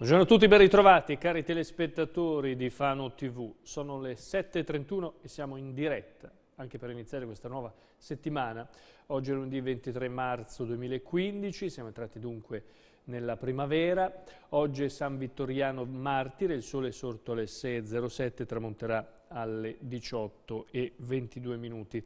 Buongiorno a tutti, ben ritrovati cari telespettatori di Fano TV. Sono le 7.31 e siamo in diretta anche per iniziare questa nuova settimana. Oggi è lunedì 23 marzo 2015, siamo entrati dunque nella primavera. Oggi è San Vittoriano Martire, il sole è sorto alle 6.07, tramonterà alle 18.22 minuti.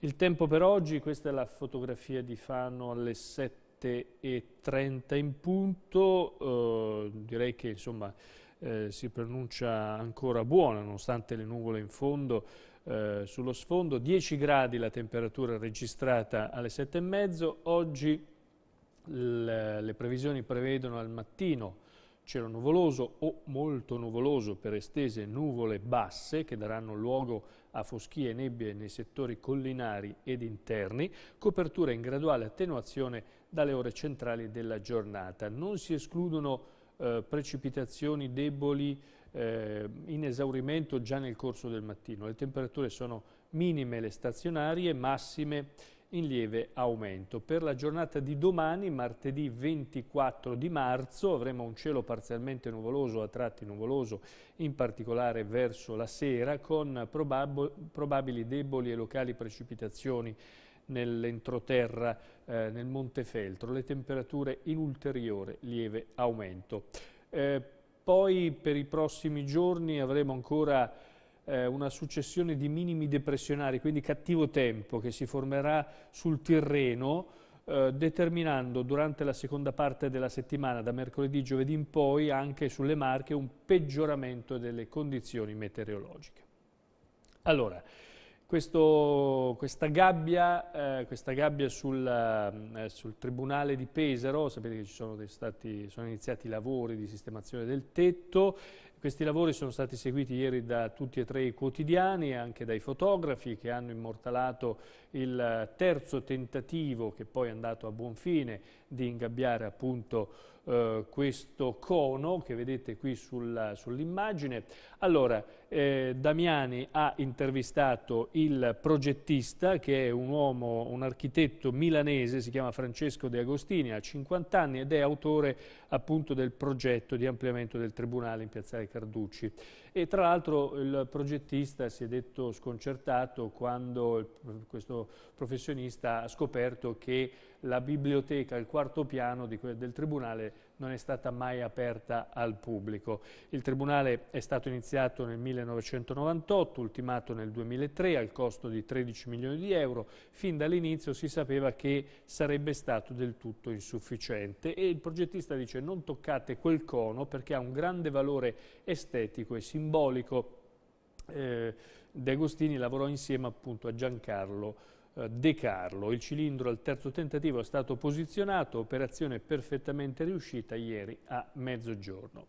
Il tempo per oggi, questa è la fotografia di Fano alle 7 e 30 in punto, eh, direi che insomma eh, si pronuncia ancora buona nonostante le nuvole in fondo eh, sullo sfondo, 10 gradi la temperatura registrata alle e mezzo, oggi le previsioni prevedono al mattino cielo nuvoloso o molto nuvoloso per estese nuvole basse che daranno luogo a a foschie e nebbie nei settori collinari ed interni, copertura in graduale attenuazione dalle ore centrali della giornata. Non si escludono eh, precipitazioni deboli eh, in esaurimento già nel corso del mattino. Le temperature sono minime le stazionarie, massime in lieve aumento. Per la giornata di domani, martedì 24 di marzo, avremo un cielo parzialmente nuvoloso, a tratti nuvoloso, in particolare verso la sera, con probabili deboli e locali precipitazioni nell'entroterra, eh, nel Montefeltro. Le temperature in ulteriore lieve aumento. Eh, poi per i prossimi giorni avremo ancora eh, una successione di minimi depressionari, quindi cattivo tempo che si formerà sul terreno eh, determinando durante la seconda parte della settimana, da mercoledì giovedì in poi, anche sulle Marche un peggioramento delle condizioni meteorologiche. Allora, questo, questa, gabbia, eh, questa gabbia sul, eh, sul, Tribunale di Pesaro, sapete che sono, stati, sono iniziati i lavori di sistemazione del tetto questi lavori sono stati seguiti ieri da tutti e tre i quotidiani anche dai fotografi che hanno immortalato il terzo tentativo che poi è andato a buon fine di ingabbiare appunto eh, questo cono che vedete qui sull'immagine. allora, eh, Damiani ha intervistato il progettista che è un uomo, un architetto milanese, si chiama Francesco De Agostini, ha 50 anni ed è autore appunto del progetto di ampliamento del tribunale in Piazzale Carducci. E tra l'altro il progettista si è detto sconcertato quando questo professionista ha scoperto che la biblioteca, il quarto piano del Tribunale non è stata mai aperta al pubblico. Il Tribunale è stato iniziato nel 1998, ultimato nel 2003 al costo di 13 milioni di euro. Fin dall'inizio si sapeva che sarebbe stato del tutto insufficiente e il progettista dice non toccate quel cono perché ha un grande valore estetico e simbolico. Eh, De Agostini lavorò insieme appunto a Giancarlo eh, De Carlo. Il cilindro al terzo tentativo è stato posizionato, operazione perfettamente riuscita ieri a mezzogiorno.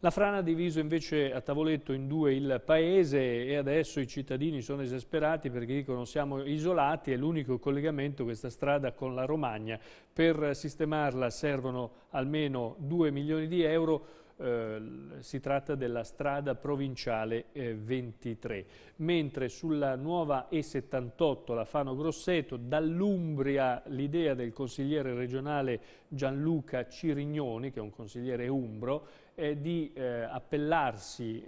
La frana ha diviso invece a tavoletto in due il paese e adesso i cittadini sono esasperati perché dicono siamo isolati, è l'unico collegamento questa strada con la Romagna. Per sistemarla servono almeno 2 milioni di euro, eh, si tratta della strada provinciale 23, eh, mentre sulla nuova E78, la Fano Grosseto, dall'Umbria l'idea del consigliere regionale Gianluca Cirignoni, che è un consigliere umbro, è di eh, appellarsi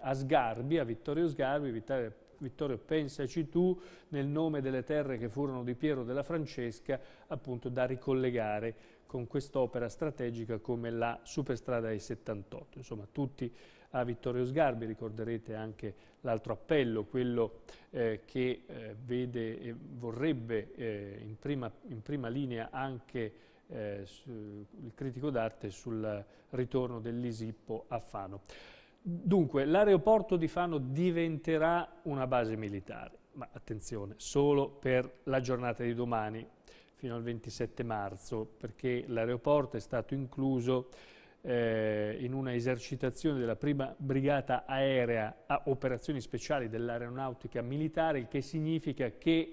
a Sgarbi, a Vittorio Sgarbi, Vittorio Vittorio pensaci tu nel nome delle terre che furono di Piero della Francesca appunto da ricollegare con quest'opera strategica come la Superstrada ai 78 Insomma, tutti a Vittorio Sgarbi, ricorderete anche l'altro appello, quello eh, che eh, vede e vorrebbe eh, in, prima, in, prima, linea anche eh, su, il critico d'arte sul ritorno dell'Isippo a Fano. Dunque, l'aeroporto di Fano diventerà una base militare, ma attenzione, solo per la giornata di domani, fino al 27 marzo, perché l'aeroporto è stato incluso eh, in una esercitazione della prima brigata aerea a operazioni speciali dell'aeronautica militare, il che significa che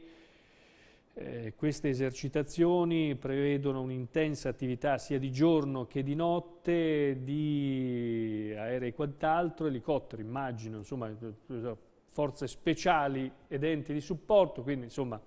eh, queste esercitazioni prevedono un'intensa attività sia di giorno che di notte, di aerei e quant'altro, elicotteri immagino, insomma eh, forze speciali ed enti di supporto, quindi insomma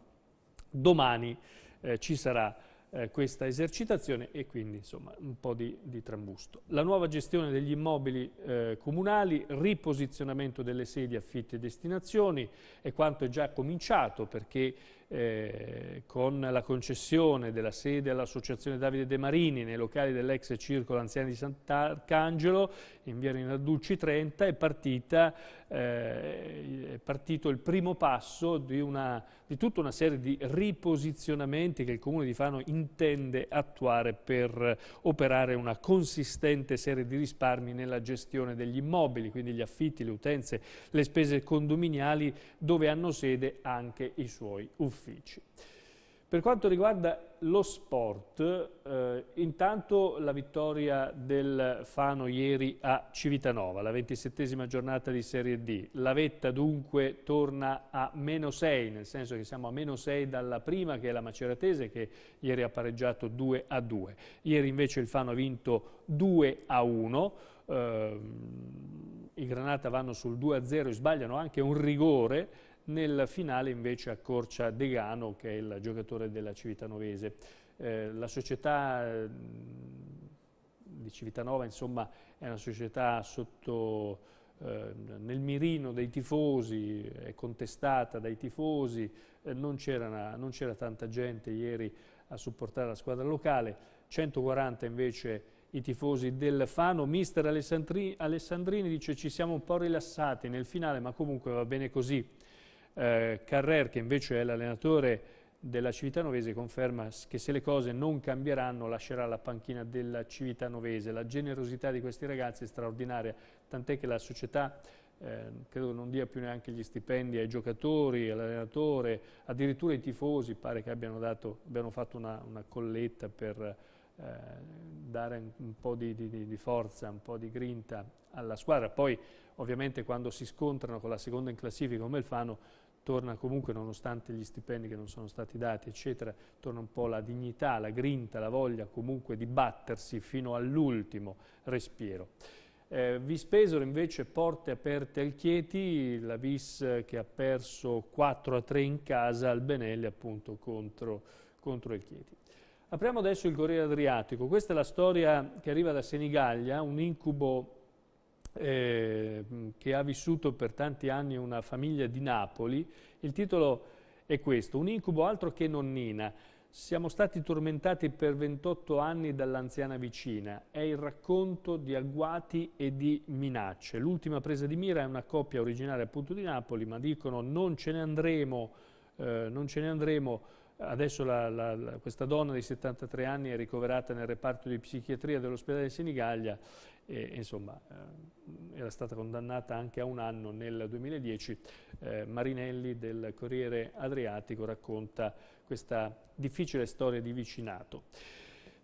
domani eh, ci sarà eh, questa esercitazione e quindi insomma un po' di, di trambusto. La nuova gestione degli immobili eh, comunali, riposizionamento delle sedi, affitti e destinazioni è quanto è già cominciato perché eh, con la concessione della sede all'Associazione Davide De Marini nei locali dell'ex circolo anziani di Sant'Arcangelo in via Rinalducci 30 è, partita, eh, è partito il primo passo di, una, di, tutta una serie di riposizionamenti che il Comune di Fano intende attuare per operare una consistente serie di risparmi nella gestione degli immobili, quindi gli affitti, le utenze, le spese condominiali dove hanno sede anche i suoi uffici uffici. Per quanto riguarda lo sport, eh, intanto la vittoria del Fano ieri a Civitanova, la ventisettesima giornata di Serie D. La vetta dunque torna a meno 6, nel senso che siamo a meno 6 dalla prima che è la Maceratese che ieri ha pareggiato 2 a 2. Ieri invece il Fano ha vinto 2 a 1. Eh, I Granata vanno sul 2 a 0 e sbagliano anche un rigore nel finale invece accorcia Degano che è il giocatore della Civitanovese. Eh, la società mm, di Civitanova insomma, è una società sotto, eh, nel mirino dei tifosi, è contestata dai tifosi, eh, non c'era tanta gente ieri a supportare la squadra locale, 140 invece i tifosi del Fano. Mister Alessandrini, Alessandrini dice ci siamo un po' rilassati nel finale ma comunque va bene così. Eh, Carrer, che invece è l'allenatore della Civitanovese, conferma che se le cose non cambieranno lascerà la panchina della Civitanovese. La generosità di questi ragazzi è straordinaria, tant'è che la società eh, credo non dia più neanche gli stipendi ai giocatori, all'allenatore, addirittura ai tifosi, pare che abbiano, dato, abbiano fatto una, una, colletta per eh, dare un po' di, di, di, forza, un po' di grinta alla squadra. Poi ovviamente quando si scontrano con la seconda in classifica come il Fano torna comunque, nonostante gli stipendi che non sono stati dati, eccetera, torna un po' la dignità, la grinta, la voglia comunque di battersi fino all'ultimo respiro. Eh, vi spesero invece porte aperte al Chieti, la Vis che ha perso 4 a 3 in casa al Benelli appunto contro, contro il Chieti. Apriamo adesso il Corriere Adriatico, questa è la storia che arriva da Senigallia, un incubo eh, che ha vissuto per tanti anni una famiglia di Napoli. Il titolo è questo, un incubo altro che nonnina. Siamo stati tormentati per 28 anni dall'anziana vicina. È il racconto di agguati e di minacce. L'ultima presa di mira è una coppia originaria appunto di Napoli, ma dicono non ce ne andremo, eh, non ce ne andremo. Adesso la, la, la, questa donna di 73 anni è ricoverata nel reparto di psichiatria dell'ospedale Senigallia e insomma ehm, era stata condannata anche a un anno nel 2010. Eh, Marinelli del Corriere Adriatico racconta questa difficile storia di vicinato.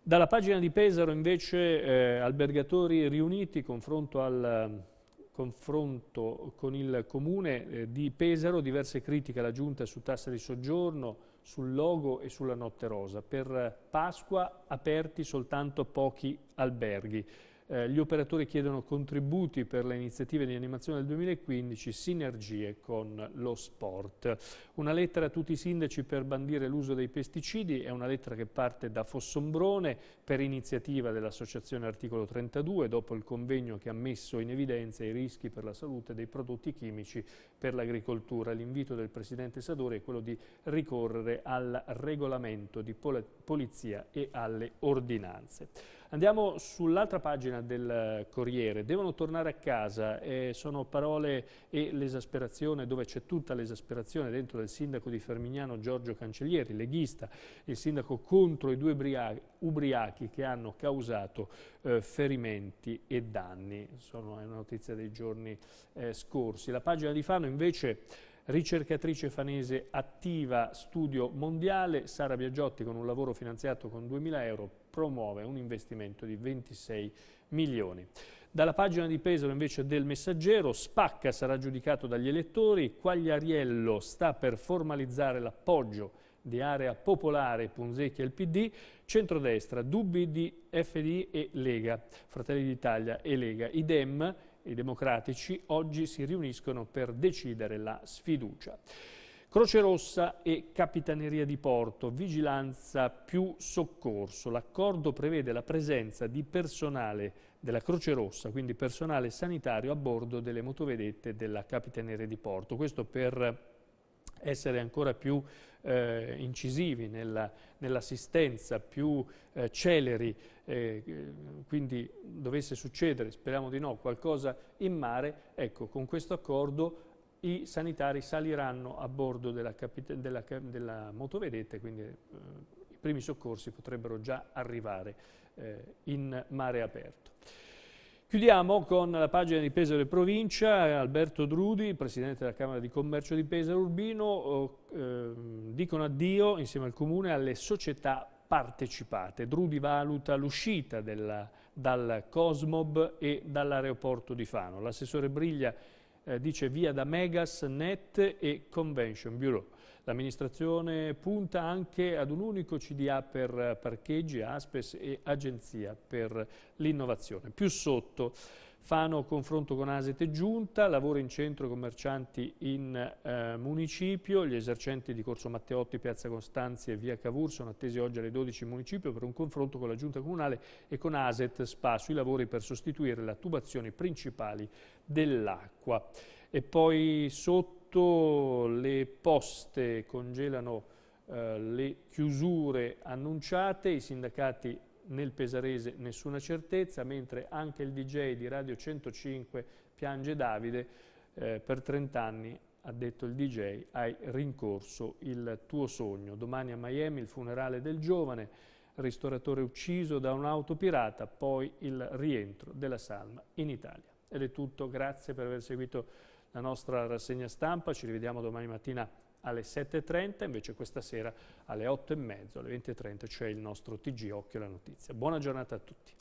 Dalla pagina di Pesaro invece eh, albergatori riuniti, confronto al confronto con il comune eh, di Pesaro, diverse critiche alla giunta su tassa di soggiorno, sul logo e sulla notte rosa. Per Pasqua aperti soltanto pochi alberghi. Eh, gli operatori chiedono contributi per le iniziative di animazione del 2015, sinergie con lo sport. Una lettera a tutti i sindaci per bandire l'uso dei pesticidi è una lettera che parte da Fossombrone per iniziativa dell'Associazione Articolo 32 dopo il convegno che ha messo in evidenza i rischi per la salute dei prodotti chimici per l'agricoltura. L'invito del Presidente Sadore è quello di ricorrere al regolamento di polizia e alle ordinanze. Andiamo sull'altra pagina del Corriere, devono tornare a casa, eh, sono parole e l'esasperazione, dove c'è tutta l'esasperazione dentro del sindaco di Fermignano Giorgio Cancellieri, leghista, il sindaco contro i due ubriachi che hanno causato eh, ferimenti e danni, sono, è una notizia dei giorni eh, scorsi. La pagina di Fano invece ricercatrice fanese attiva studio mondiale, Sara Biagiotti con un lavoro finanziato con 2.000 euro promuove un investimento di 26 milioni. Dalla pagina di Pesaro invece del messaggero, Spacca sarà giudicato dagli elettori, Quagliariello sta per formalizzare l'appoggio di Area Popolare, Punzecchi al PD, centrodestra, dubbi di FD e Lega, Fratelli d'Italia e Lega, idem i democratici oggi si riuniscono per decidere la sfiducia. Croce Rossa e Capitaneria di Porto, vigilanza più soccorso. L'accordo prevede la presenza di personale della Croce Rossa, quindi personale sanitario a bordo delle motovedette della Capitaneria di Porto. Questo per essere ancora più eh, incisivi nell'assistenza, nell più eh, celeri, eh, quindi dovesse succedere, speriamo di no, qualcosa in mare, ecco, con questo accordo i sanitari saliranno a bordo della, della, della motovedetta, quindi eh, i primi soccorsi potrebbero già arrivare eh, in mare aperto. Chiudiamo con la pagina di Pesaro e Provincia, Alberto Drudi, Presidente della Camera di Commercio di Pesaro Urbino, eh, dicono addio insieme al Comune alle società partecipate. Drudi valuta l'uscita dal Cosmob e dall'aeroporto di Fano. L'assessore Briglia eh, dice via da Megas, Net e Convention Bureau. L'amministrazione punta anche ad un unico CDA per parcheggi, ASPES e Agenzia per l'innovazione. Più sotto Fano confronto con Aset e Giunta, lavoro in centro commercianti in eh, municipio, gli esercenti di Corso Matteotti, Piazza Costanzi e Via Cavour sono attesi oggi alle 12 in municipio per un confronto con la Giunta Comunale e con Aset Spa sui lavori per sostituire le tubazioni principali dell'acqua. E poi sotto tutto, le poste congelano eh, le chiusure annunciate, i sindacati nel pesarese nessuna certezza, mentre anche il DJ di Radio 105 Piange Davide eh, per 30 anni ha detto il DJ, hai rincorso il tuo sogno. Domani a Miami il funerale del giovane, ristoratore ucciso da un'auto pirata, poi il rientro della salma in Italia. Ed è tutto, grazie per aver seguito la nostra rassegna stampa, ci rivediamo domani mattina alle 7.30, invece questa sera alle 8.30, alle 20.30 c'è il nostro TG Occhio la Notizia. Buona giornata a tutti.